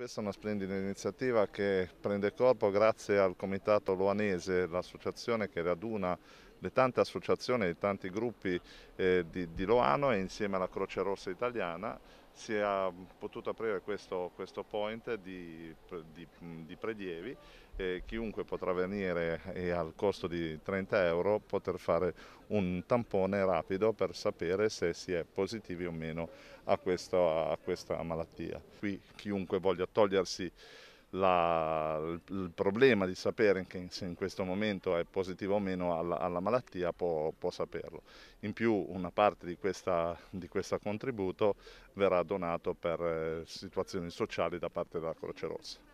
Questa è una splendida iniziativa che prende corpo grazie al Comitato Loanese, l'associazione che raduna le tante associazioni e tanti gruppi eh, di, di Loano e insieme alla Croce Rossa Italiana si è ah, potuto aprire questo, questo point di, di, di prelievi e chiunque potrà venire e eh, al costo di 30 euro poter fare un tampone rapido per sapere se si è positivi o meno a, questo, a questa malattia. Qui chiunque voglia togliersi la, il problema di sapere che se in questo momento è positivo o meno alla, alla malattia può, può, saperlo. In più una parte di, questa, di questo contributo verrà donato per eh, situazioni sociali da parte della Croce Rossa.